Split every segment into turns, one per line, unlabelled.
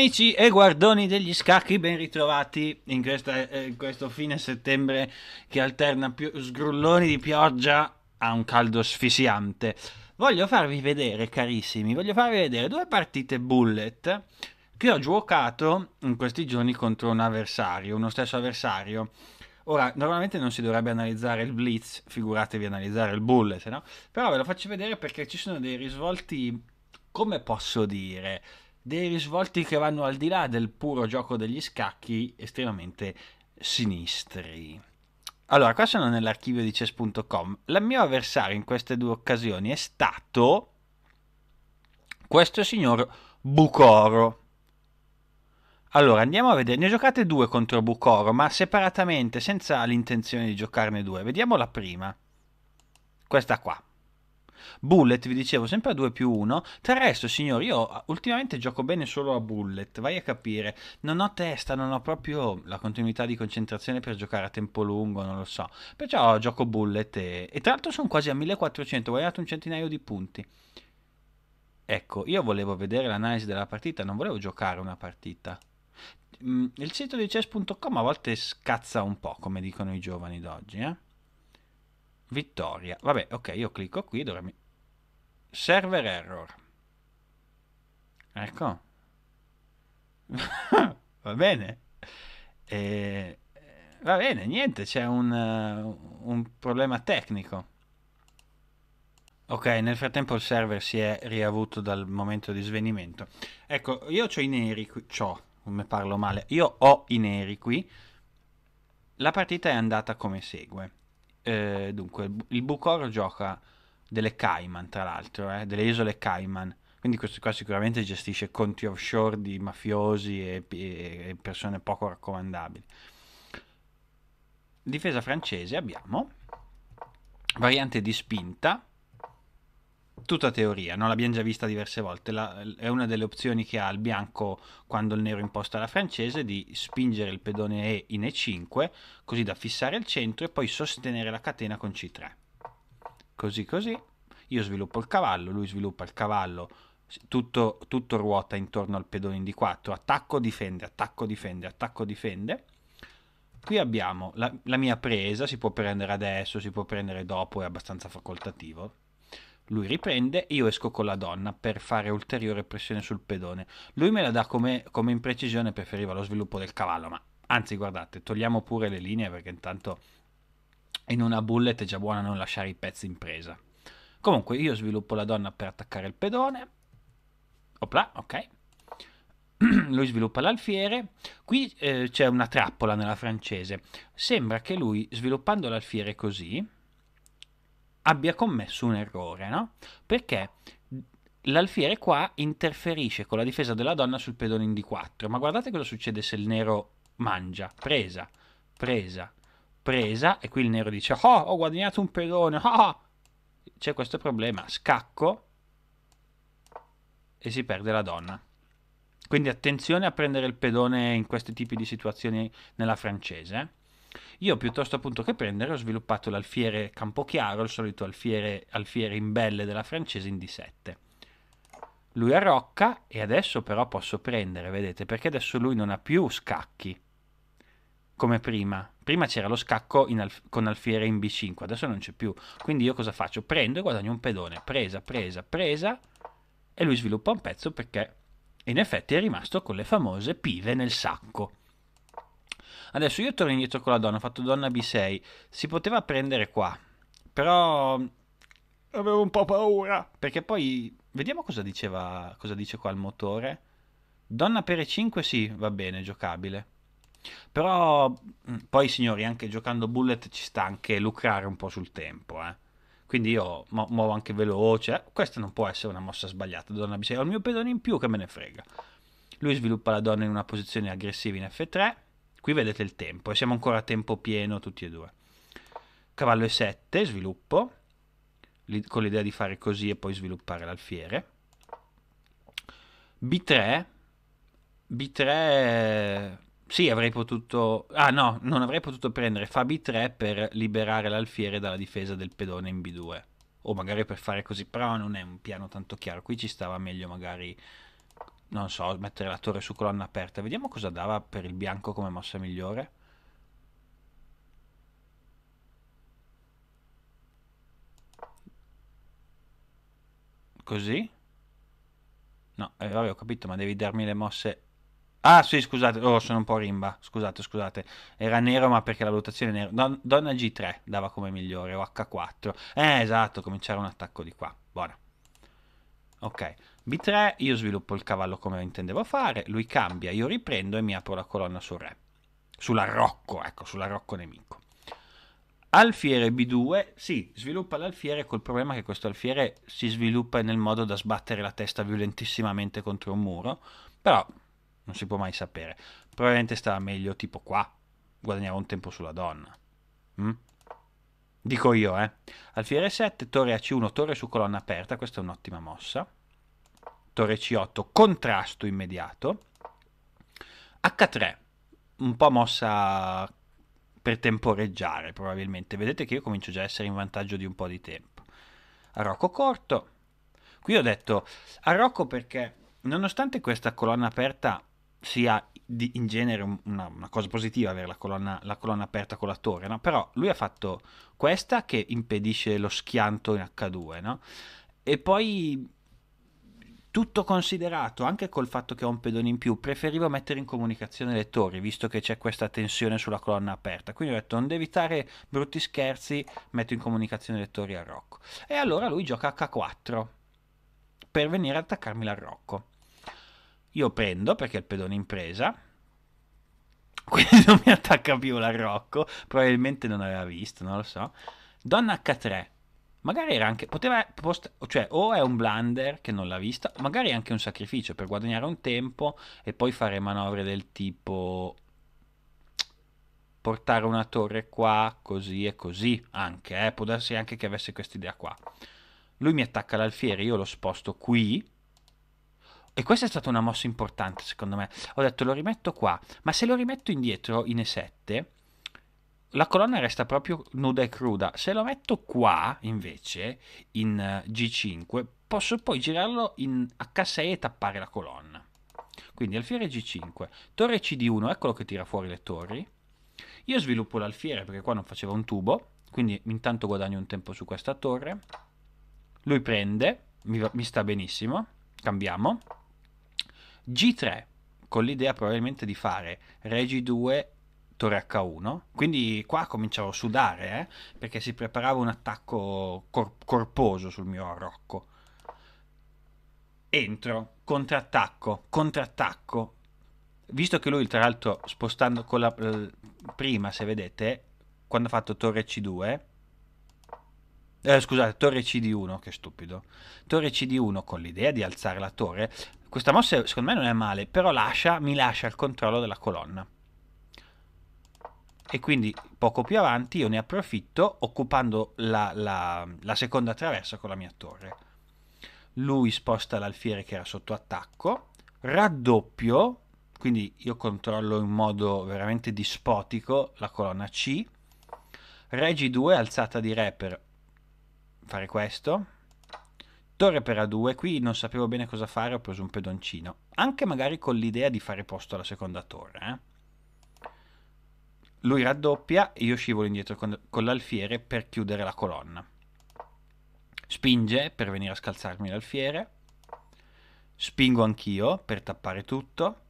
Amici e guardoni degli scacchi, ben ritrovati in, questa, eh, questo fine settembre che alterna più sgrulloni di pioggia a un caldo sfisiante. Voglio farvi vedere, carissimi, voglio farvi vedere due partite bullet che ho giocato in questi giorni contro un avversario, uno stesso avversario. Ora, normalmente non si dovrebbe analizzare il blitz, figuratevi analizzare il bullet, no? Però ve lo faccio vedere perché ci sono dei risvolti, come posso dire dei risvolti che vanno al di là del puro gioco degli scacchi estremamente sinistri. Allora, qua sono nell'archivio di chess.com. Il mio avversario in queste due occasioni è stato questo signor Bucoro. Allora, andiamo a vedere. Ne ho giocate due contro Bucoro, ma separatamente, senza l'intenzione di giocarne due. Vediamo la prima. Questa qua. Bullet, vi dicevo, sempre a 2 più 1. Tra il resto, signori, io ah, ultimamente gioco bene solo a Bullet, vai a capire. Non ho testa, non ho proprio la continuità di concentrazione per giocare a tempo lungo, non lo so. Perciò gioco Bullet e, e tra l'altro sono quasi a 1400, guadagnate un centinaio di punti. Ecco, io volevo vedere l'analisi della partita, non volevo giocare una partita. Mm, il sito di chess.com a volte scazza un po', come dicono i giovani d'oggi, eh? vittoria. Vabbè, ok, io clicco qui, dove Server error. Ecco. va bene. E... Eh, va bene, niente, c'è un, uh, un problema tecnico. Ok, nel frattempo il server si è riavuto dal momento di svenimento. Ecco, io ho i neri qui, ciò, non mi parlo male, io ho i neri qui. La partita è andata come segue. Eh, dunque, il Bucoro gioca delle Cayman, tra l'altro, eh, delle isole Cayman. Quindi questo qua sicuramente gestisce conti offshore di mafiosi e, e persone poco raccomandabili. Difesa francese abbiamo variante di spinta tutta teoria, non l'abbiamo già vista diverse volte, la, è una delle opzioni che ha il bianco quando il nero imposta la francese di spingere il pedone E in E5, così da fissare il centro e poi sostenere la catena con C3. Così così, io sviluppo il cavallo, lui sviluppa il cavallo, tutto, tutto ruota intorno al pedone in D4, attacco, difende, attacco, difende, attacco, difende. Qui abbiamo la, la mia presa, si può prendere adesso, si può prendere dopo, è abbastanza facoltativo, lui riprende e io esco con la donna per fare ulteriore pressione sul pedone. Lui me la dà come, come imprecisione, preferiva lo sviluppo del cavallo, ma anzi guardate, togliamo pure le linee perché intanto in una bullet è già buona non lasciare i pezzi in presa. Comunque io sviluppo la donna per attaccare il pedone. Opla, ok. lui sviluppa l'alfiere. Qui eh, c'è una trappola nella francese. Sembra che lui, sviluppando l'alfiere così, abbia commesso un errore, no? Perché l'alfiere qua interferisce con la difesa della donna sul pedone in D4, ma guardate cosa succede se il nero mangia, presa, presa, presa, e qui il nero dice, oh, ho guadagnato un pedone, oh! c'è questo problema, scacco, e si perde la donna. Quindi attenzione a prendere il pedone in questi tipi di situazioni nella francese, eh? Io piuttosto appunto che prendere ho sviluppato l'alfiere Campochiaro, il solito alfiere, alfiere in belle della francese in D7. Lui arrocca e adesso però posso prendere, vedete, perché adesso lui non ha più scacchi come prima. Prima c'era lo scacco alf con alfiere in B5, adesso non c'è più. Quindi io cosa faccio? Prendo e guadagno un pedone, presa, presa, presa, e lui sviluppa un pezzo perché in effetti è rimasto con le famose pive nel sacco. Adesso io torno indietro con la donna, ho fatto donna B6. Si poteva prendere qua, però avevo un po' paura. Perché poi, vediamo cosa, diceva, cosa dice qua il motore. Donna per E5 sì, va bene, giocabile. Però mm, poi signori, anche giocando bullet ci sta anche lucrare un po' sul tempo, eh. Quindi io mu- muovo anche veloce. Questa non può essere una mossa sbagliata, donna B6. Ho il mio pedone in più che me ne frega. Lui sviluppa la donna in una posizione aggressiva in F3 Qui vedete il tempo e siamo ancora a tempo pieno tutti e due. Cavallo E7, sviluppo, con l'idea di fare così e poi sviluppare l'alfiere. B3, B3, sì avrei potuto, ah no, non avrei potuto prendere fa B3 per liberare l'alfiere dalla difesa del pedone in B2. O magari per fare così, però non è un piano tanto chiaro, qui ci stava meglio magari non so, mettere la torre su colonna aperta. Vediamo cosa dava per il bianco come mossa migliore. Così? No, eh, vabbè, ho capito, ma devi darmi le mosse... Ah, sì, scusate, oh, sono un po' rimba, scusate, scusate. Era nero, ma perché la valutazione è nera. Don donna G3 dava come migliore, o H4. Eh, esatto, cominciare un attacco di qua. Buona. Ok. B3, io sviluppo il cavallo come intendevo fare, lui cambia, io riprendo e mi apro la colonna sul re. sulla rocco ecco, sulla rocco nemico. Alfiere B2, sì, sviluppa l'alfiere col problema che questo alfiere si sviluppa nel modo da sbattere la testa violentissimamente contro un muro, però non si può mai sapere. Probabilmente stava meglio tipo qua, guadagnava un tempo sulla donna. Mm? Dico io, eh. Alfiere 7, torre A C1, torre su colonna aperta, questa è un'ottima mossa. Torre C8, contrasto immediato. H3, un po' mossa per temporeggiare probabilmente. Vedete che io comincio già a essere in vantaggio di un po' di tempo. Arrocco corto. Qui ho detto arrocco perché nonostante questa colonna aperta sia in genere una, una, cosa positiva avere la colonna, la colonna aperta con la torre, no? però lui ha fatto questa che impedisce lo schianto in H2 no? e poi tutto considerato, anche col fatto che ho un pedone in più, preferivo mettere in comunicazione i lettori, visto che c'è questa tensione sulla colonna aperta. Quindi ho detto, non devi evitare brutti scherzi, metto in comunicazione i lettori a Rocco. E allora lui gioca H4 per venire ad attaccarmi la Rocco. Io prendo, perché il pedone in presa, quindi non mi attacca più la Rocco, probabilmente non aveva visto, non lo so. Donna H3 magari era anche poteva post, cioè o è un blunder che non l'ha vista magari è anche un sacrificio per guadagnare un tempo e poi fare manovre del tipo portare una torre qua così e così anche eh? può darsi anche che avesse questa idea qua lui mi attacca l'alfiere io lo sposto qui e questa è stata una mossa importante secondo me ho detto lo rimetto qua ma se lo rimetto indietro in E7 la colonna resta proprio nuda e cruda. Se lo metto qua, invece, in eh, G5, posso poi girarlo in H6 e tappare la colonna. Quindi alfiere G5, torre CD1, eccolo che tira fuori le torri. Io sviluppo l'alfiere perché qua non faceva un tubo, quindi intanto guadagno un tempo su questa torre. Lui prende, mi, mi sta benissimo, cambiamo. G3, con l'idea probabilmente di fare Regi 2 reattore H1, quindi qua cominciavo a sudare, eh, perché si preparava un attacco cor- corposo sul mio Rocco. Entro, contrattacco, contrattacco. Visto che lui, tra l'altro, spostando con la prima, se vedete, quando ha fatto torre C2, eh, scusate, torre CD1, che stupido. Torre CD1 con l'idea di alzare la torre. Questa mossa secondo me non è male, però lascia, mi lascia il controllo della colonna e quindi poco più avanti io ne approfitto occupando la, la, la seconda traversa con la mia torre. Lui sposta l'alfiere che era sotto attacco, raddoppio, quindi io controllo in modo veramente dispotico la colonna C, Regi 2 alzata di re per fare questo, torre per A2, qui non sapevo bene cosa fare, ho preso un pedoncino, anche magari con l'idea di fare posto alla seconda torre, eh lui raddoppia e io scivolo indietro con, con l'alfiere per chiudere la colonna. Spinge per venire a scalzarmi l'alfiere. Spingo anch'io per tappare tutto.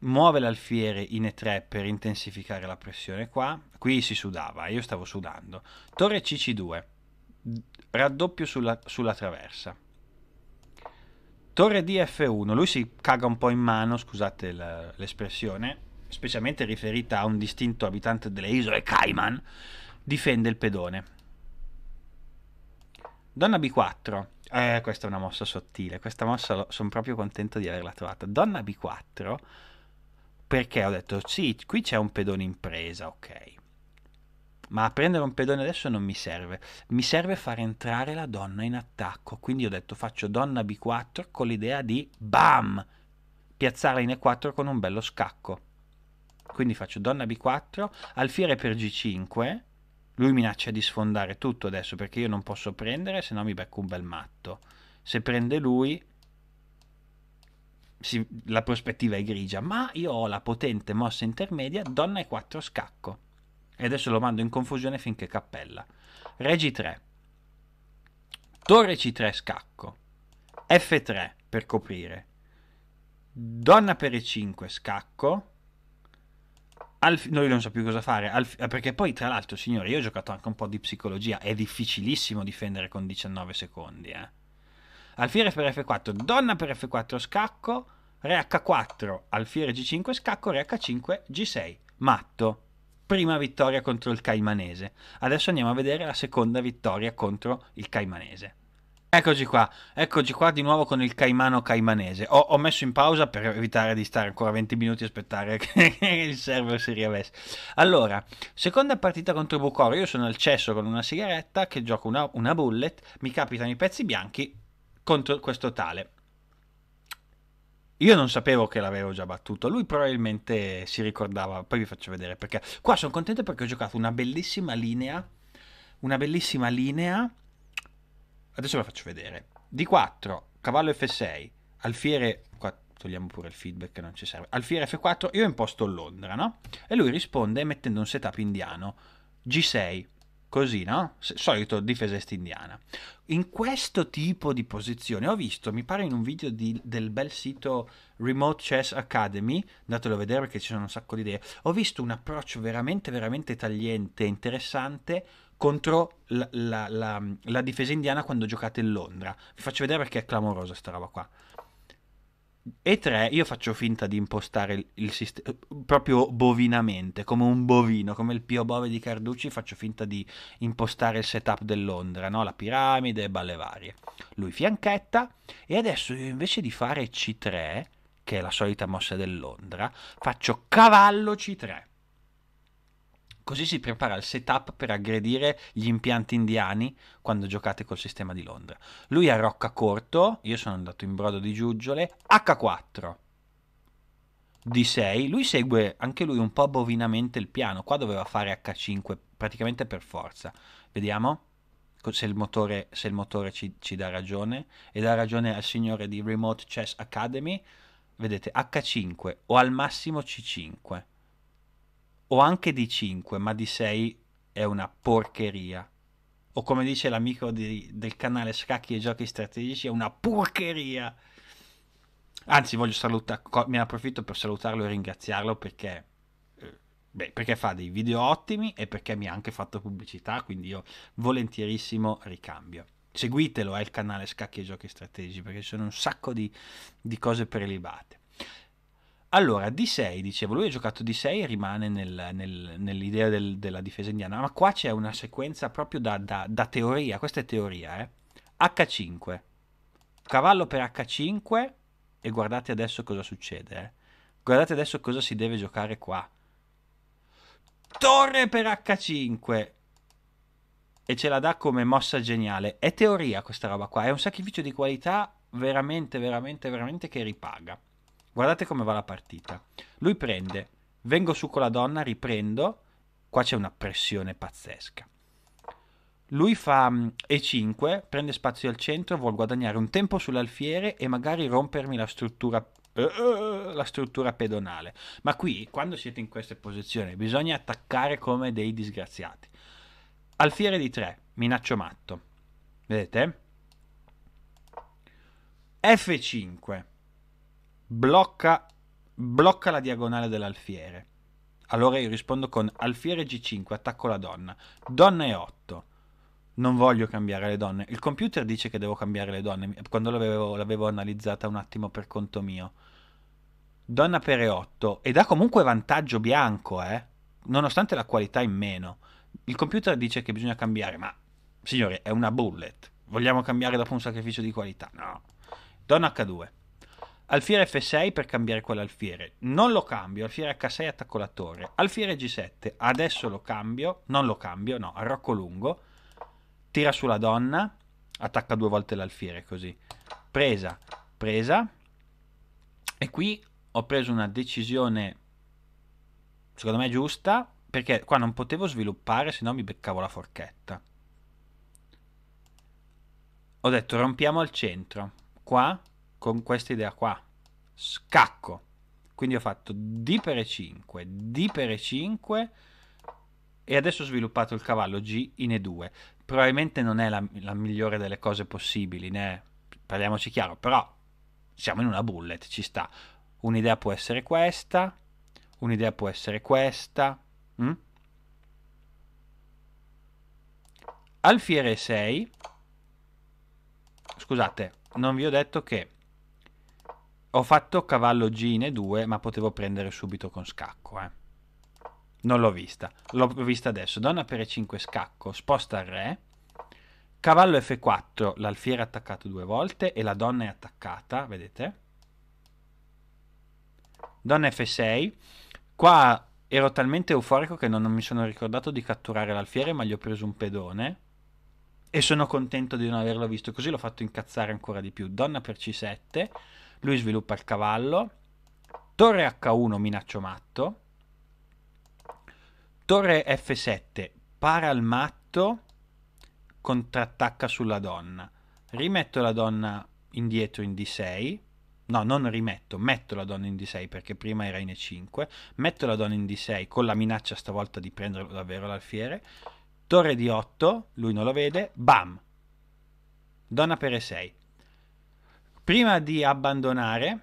Muove l'alfiere in E3 per intensificare la pressione qua. Qui si sudava, io stavo sudando. Torre CC2. Raddoppio sulla, sulla traversa. Torre DF1, lui si caga un po' in mano, scusate l'espressione, specialmente riferita a un distinto abitante delle isole Cayman, difende il pedone. Donna B4. Eh, questa è una mossa sottile. Questa mossa sono proprio contento di averla trovata. Donna B4. Perché ho detto, sì, qui c'è un pedone in presa, ok. Ma prendere un pedone adesso non mi serve. Mi serve far entrare la donna in attacco. Quindi ho detto, faccio donna B4 con l'idea di, bam, Piazzarla in E4 con un bello scacco quindi faccio donna b4, alfiere per g5, lui minaccia di sfondare tutto adesso perché io non posso prendere, se no mi becco un bel matto. Se prende lui, si, la prospettiva è grigia, ma io ho la potente mossa intermedia, donna e4 scacco. E adesso lo mando in confusione finché cappella. Re g3, torre c3 scacco, f3 per coprire, donna per e5 scacco, al, noi non sa so più cosa fare, al, perché poi tra l'altro signore, io ho giocato anche un po' di psicologia, è difficilissimo difendere con 19 secondi. Eh. Alfiere per F4, donna per F4 scacco, re H4, alfiere G5 scacco, re H5 G6. Matto, prima vittoria contro il Caimanese. Adesso andiamo a vedere la seconda vittoria contro il Caimanese. Eccoci qua, eccoci qua di nuovo con il caimano caimanese. Ho, ho, messo in pausa per evitare di stare ancora 20 minuti a aspettare che il server si riavesse. Allora, seconda partita contro Bucoro. Io sono al cesso con una sigaretta che gioco una, una bullet, mi capitano i pezzi bianchi contro questo tale. Io non sapevo che l'avevo già battuto, lui probabilmente si ricordava, poi vi faccio vedere perché. Qua sono contento perché ho giocato una bellissima linea, una bellissima linea adesso ve la faccio vedere. D4, cavallo F6, alfiere, qua togliamo pure il feedback che non ci serve, alfiere F4, io imposto Londra, no? E lui risponde mettendo un setup indiano, G6, così, no? Solito difesa est indiana. In questo tipo di posizione ho visto, mi pare in un video di, del bel sito Remote Chess Academy, datelo a vedere perché ci sono un sacco di idee, ho visto un approccio veramente, veramente tagliente, interessante contro la, la, la, la difesa indiana quando giocate in Londra. Vi faccio vedere perché è clamorosa questa roba qua. E 3 io faccio finta di impostare il, il sistema proprio bovinamente, come un bovino, come il Pio Bove di Carducci, faccio finta di impostare il setup del Londra, no? la piramide e balle varie. Lui fianchetta e adesso io invece di fare C3, che è la solita mossa del Londra, faccio cavallo C3. Così si prepara il setup per aggredire gli impianti indiani quando giocate col sistema di Londra. Lui ha rocca corto, io sono andato in brodo di giuggiole, H4 D6, lui segue anche lui un po' bovinamente il piano, qua doveva fare H5 praticamente per forza. Vediamo se il motore, se il motore ci, ci dà ragione e dà ragione al signore di Remote Chess Academy. Vedete H5 o al massimo C5 o anche di 5, ma di 6 è una porcheria. O come dice l'amico del canale Scacchi e Giochi Strategici, è una porcheria. Anzi, voglio salutare, mi approfitto per salutarlo e ringraziarlo perché, eh, beh, perché fa dei video ottimi e perché mi ha anche fatto pubblicità, quindi io volentierissimo ricambio. Seguitelo, è il canale Scacchi e Giochi Strategici, perché ci sono un sacco di, di cose prelibate. Allora, D6, dicevo, lui ha giocato D6 e rimane nel, nel, nell'idea del, della difesa indiana, ma qua c'è una sequenza proprio da, da, da teoria, questa è teoria, eh? H5, cavallo per H5 e guardate adesso cosa succede, eh? Guardate adesso cosa si deve giocare qua. Torre per H5 e ce la dà come mossa geniale. È teoria questa roba qua, è un sacrificio di qualità veramente, veramente, veramente che ripaga. Guardate come va la partita. Lui prende, vengo su con la donna, riprendo. Qua c'è una pressione pazzesca. Lui fa mm, E5, prende spazio al centro, vuol guadagnare un tempo sull'alfiere e magari rompermi la struttura, uh, la struttura pedonale. Ma qui, quando siete in queste posizioni, bisogna attaccare come dei disgraziati. Alfiere di 3, minaccio matto. Vedete? F5 blocca, blocca la diagonale dell'alfiere. Allora io rispondo con alfiere G5, attacco la donna. Donna E8. Non voglio cambiare le donne. Il computer dice che devo cambiare le donne, quando l'avevo, l'avevo analizzata un attimo per conto mio. Donna per E8. E dà comunque vantaggio bianco, eh? Nonostante la qualità in meno. Il computer dice che bisogna cambiare, ma... signore, è una bullet. Vogliamo cambiare dopo un sacrificio di qualità? No. Donna H2. Alfiere F6 per cambiare quell'alfiere. Non lo cambio, alfiere H6 attacco la torre. Alfiere G7, adesso lo cambio, non lo cambio, no, arrocco lungo. Tira sulla donna, attacca due volte l'alfiere così. Presa, presa. E qui ho preso una decisione, secondo me giusta, perché qua non potevo sviluppare, se no mi beccavo la forchetta. Ho detto rompiamo al centro. Qua con questa idea qua. Scacco. Quindi ho fatto D per E5, D per E5 e adesso ho sviluppato il cavallo G in E2. Probabilmente non è la, la migliore delle cose possibili, né? parliamoci chiaro, però siamo in una bullet, ci sta. Un'idea può essere questa, un'idea può essere questa. Mm? Alfiere 6. Scusate, non vi ho detto che ho fatto cavallo G in e 2, ma potevo prendere subito con scacco, eh. Non l'ho vista. L'ho vista adesso. Donna per E5 scacco, sposta il re. Cavallo F4, l'alfiere è attaccato due volte e la donna è attaccata, vedete? Donna F6. Qua ero talmente euforico che non, non mi sono ricordato di catturare l'alfiere, ma gli ho preso un pedone. E sono contento di non averlo visto, così l'ho fatto incazzare ancora di più. Donna per C7 lui sviluppa il cavallo, torre H1 minaccio matto, torre F7 para il matto, contrattacca sulla donna, rimetto la donna indietro in D6, no non rimetto, metto la donna in D6 perché prima era in E5, metto la donna in D6 con la minaccia stavolta di prenderlo davvero l'alfiere, torre D8, lui non lo vede, bam, donna per E6, prima di abbandonare,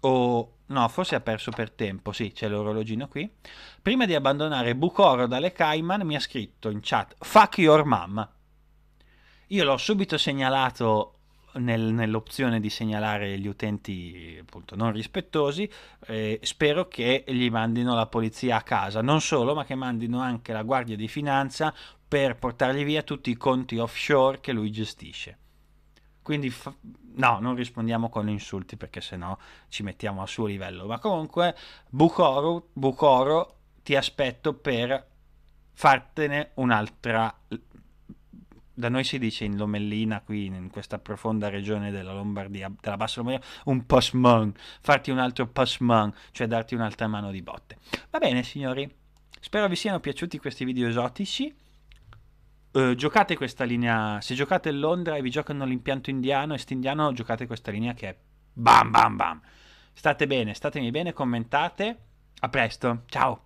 o no, forse ha perso per tempo, sì, c'è l'orologino qui, prima di abbandonare Bucoro dalle Cayman mi ha scritto in chat, fuck your mom. Io l'ho subito segnalato nel, nell'opzione di segnalare gli utenti appunto non rispettosi, eh, spero che gli mandino la polizia a casa, non solo, ma che mandino anche la guardia di finanza per portargli via tutti i conti offshore che lui gestisce. Quindi fa... no, non rispondiamo con insulti perché sennò ci mettiamo a suo livello. Ma comunque, Bucoro, Bucoro ti aspetto per fartene un'altra. Da noi si dice in Lomellina, qui in questa profonda regione della Lombardia, della bassa Lombardia, un postman, farti un altro postman, cioè darti un'altra mano di botte. Va bene, signori, spero vi siano piaciuti questi video esotici. Eh, giocate questa linea. Se giocate a Londra e vi giocano l'impianto indiano, est indiano, giocate questa linea che è bam bam bam. State bene, statemi bene, commentate. A presto, ciao.